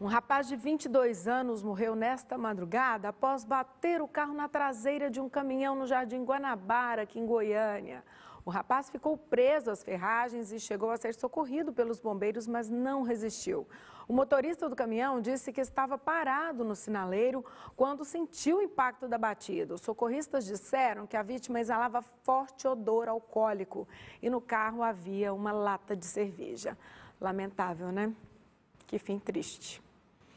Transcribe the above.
Um rapaz de 22 anos morreu nesta madrugada após bater o carro na traseira de um caminhão no Jardim Guanabara, aqui em Goiânia. O rapaz ficou preso às ferragens e chegou a ser socorrido pelos bombeiros, mas não resistiu. O motorista do caminhão disse que estava parado no sinaleiro quando sentiu o impacto da batida. Os socorristas disseram que a vítima exalava forte odor alcoólico e no carro havia uma lata de cerveja. Lamentável, né? Que fim triste.